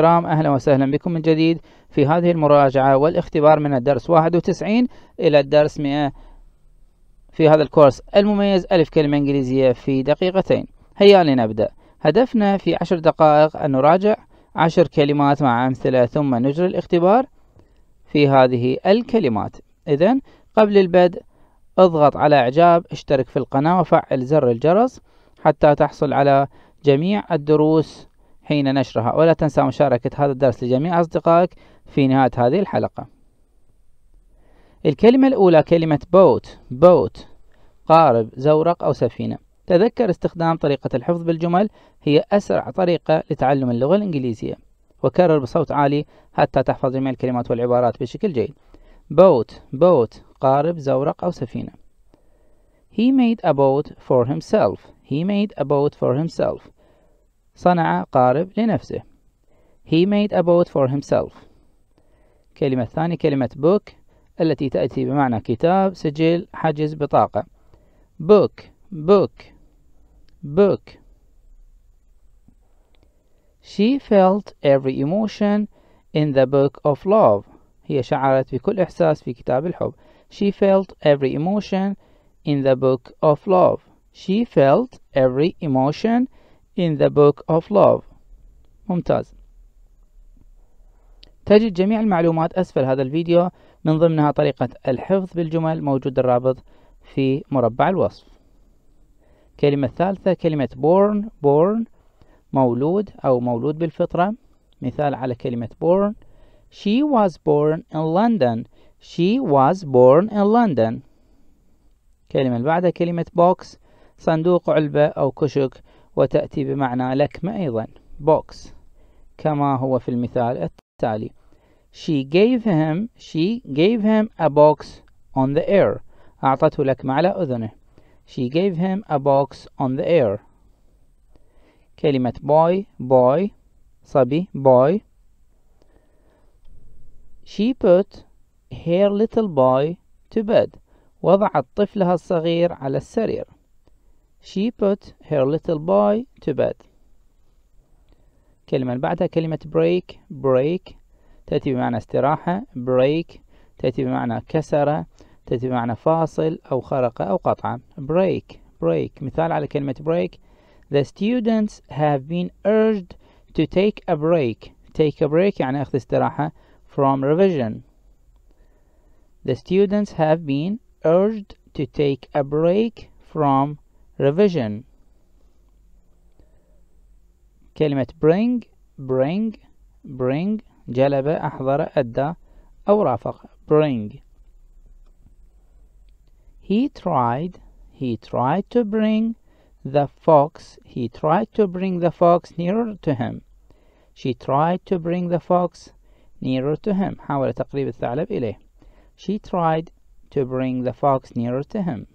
الكرام أهلا وسهلا بكم من جديد في هذه المراجعة والاختبار من الدرس 91 إلى الدرس 100 في هذا الكورس المميز ألف كلمة إنجليزية في دقيقتين هيا لنبدأ هدفنا في عشر دقائق أن نراجع عشر كلمات مع أمثلة ثم نجري الاختبار في هذه الكلمات إذا قبل البدء اضغط على إعجاب اشترك في القناة وفعل زر الجرس حتى تحصل على جميع الدروس حين نشرها ولا تنسى مشاركة هذا الدرس لجميع أصدقائك في نهاية هذه الحلقة الكلمة الأولى كلمة بوت بوت قارب زورق أو سفينة تذكر استخدام طريقة الحفظ بالجمل هي أسرع طريقة لتعلم اللغة الإنجليزية وكرر بصوت عالي حتى تحفظ جميع الكلمات والعبارات بشكل جيد بوت بوت قارب زورق أو سفينة He made a boat for himself He made a boat for himself صنع قارب لنفسه He made a boat for himself الكلمة الثانية كلمة book التي تأتي بمعنى كتاب سجل حجز بطاقة book book book She felt every emotion in the book of love هي شعرت بكل إحساس في كتاب الحب She felt every emotion in the book of love She felt every emotion in the book of love ممتاز تجد جميع المعلومات أسفل هذا الفيديو من ضمنها طريقة الحفظ بالجمل موجود الرابط في مربع الوصف كلمة ثالثة كلمة born born مولود أو مولود بالفطرة مثال على كلمة born she was born in London she was born in London كلمة اللي بعدها كلمة box صندوق علبة أو كشك وتأتي بمعنى لكمة أيضا box كما هو في المثال التالي She gave him she gave him a box on the air أعطته لكمة على أذنه She gave him a box on the air كلمة boy boy صبي boy She put her little boy to bed وضعت طفلها الصغير على السرير She put her little boy to bed. الكلمة اللي بعدها كلمة break break تأتي بمعنى استراحة break تأتي بمعنى كسرة تأتي بمعنى فاصل أو خرق أو قطعة break break مثال على كلمة break The students have been urged to take a break take a break يعني أخذ استراحة from revision The students have been urged to take a break from revision كلمة bring bring bring جلب أحضر أدى أو رافق bring he tried he tried to bring the fox he tried to bring the fox nearer to him she tried to bring the fox nearer to him حاول تقريب الثعلب إليه she tried to bring the fox nearer to him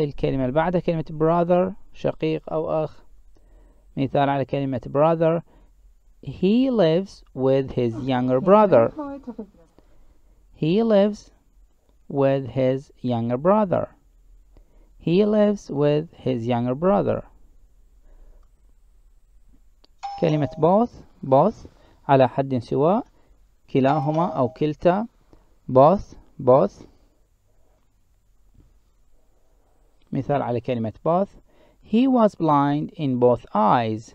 الكلمة اللي بعدها كلمة brother شقيق أو أخ مثال على كلمة brother he lives with his younger brother he lives with his younger brother he lives with his younger brother كلمة both both على حد سواء كلاهما أو كلتا both both مثال على كلمة both He was blind in both eyes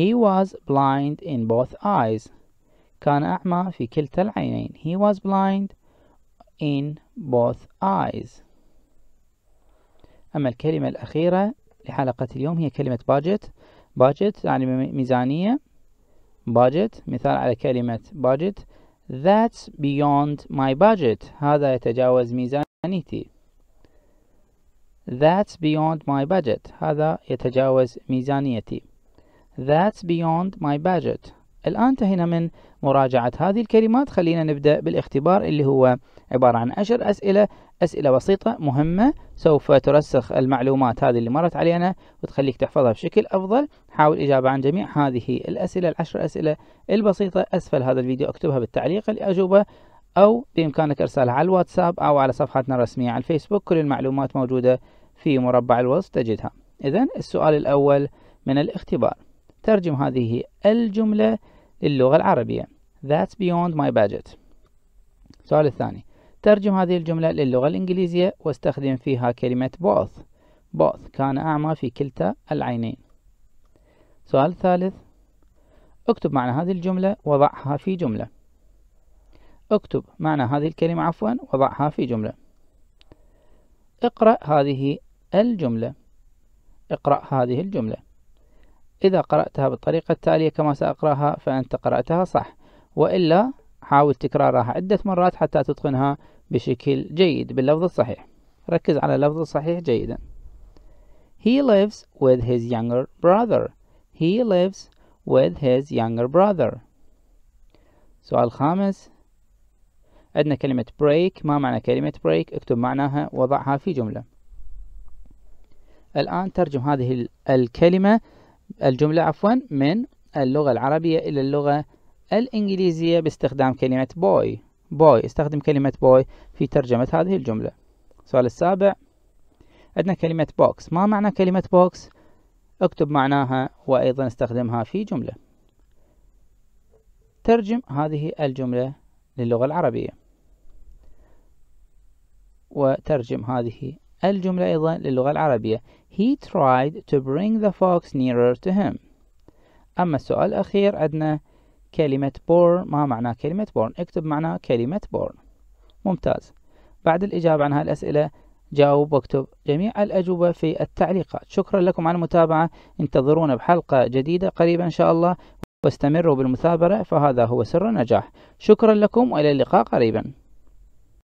He was blind in both eyes كان أعمى في كلتا العينين He was blind in both eyes أما الكلمة الأخيرة لحلقة اليوم هي كلمة budget budget يعني ميزانية budget مثال على كلمة budget That's beyond my budget هذا يتجاوز ميزانيتي That's beyond my budget هذا يتجاوز ميزانيتي That's beyond my budget الآن انتهينا من مراجعة هذه الكلمات خلينا نبدأ بالاختبار اللي هو عبارة عن عشر أسئلة أسئلة بسيطة مهمة سوف ترسخ المعلومات هذه اللي مرت علينا وتخليك تحفظها بشكل أفضل حاول إجابة عن جميع هذه الأسئلة العشر أسئلة البسيطة أسفل هذا الفيديو أكتبها بالتعليق الأجوبة أو بإمكانك إرسالها على الواتساب أو على صفحتنا الرسمية على الفيسبوك كل المعلومات موجودة في مربع الوصف تجدها إذا السؤال الأول من الاختبار ترجم هذه الجملة للغة العربية That's beyond my budget السؤال الثاني ترجم هذه الجملة للغة الإنجليزية واستخدم فيها كلمة both both كان أعمى في كلتا العينين سؤال ثالث اكتب معنى هذه الجملة وضعها في جملة اكتب معنى هذه الكلمة عفوا وضعها في جملة اقرأ هذه الجملة اقرأ هذه الجملة إذا قرأتها بالطريقة التالية كما سأقرأها فأنت قرأتها صح وإلا حاول تكرارها عدة مرات حتى تتقنها بشكل جيد باللفظ الصحيح ركز على اللفظ الصحيح جيدا He lives with his younger brother He lives with his younger brother سؤال خامس عندنا كلمة break ما معنى كلمة break اكتب معناها وضعها في جملة الآن ترجم هذه الكلمة الجملة عفوا من اللغة العربية إلى اللغة الإنجليزية باستخدام كلمة boy boy استخدم كلمة boy في ترجمة هذه الجملة السؤال السابع عندنا كلمة box ما معنى كلمة box اكتب معناها وأيضا استخدمها في جملة ترجم هذه الجملة للغة العربية وترجم هذه الجملة أيضا للغة العربية He tried to bring the fox nearer to him أما السؤال الأخير عندنا كلمة born ما معنى كلمة born اكتب معنى كلمة born ممتاز بعد الإجابة عن هالأسئلة جاوب واكتب جميع الأجوبة في التعليقات شكرا لكم على المتابعة انتظرونا بحلقة جديدة قريبا إن شاء الله واستمروا بالمثابرة فهذا هو سر النجاح شكرا لكم وإلى اللقاء قريبا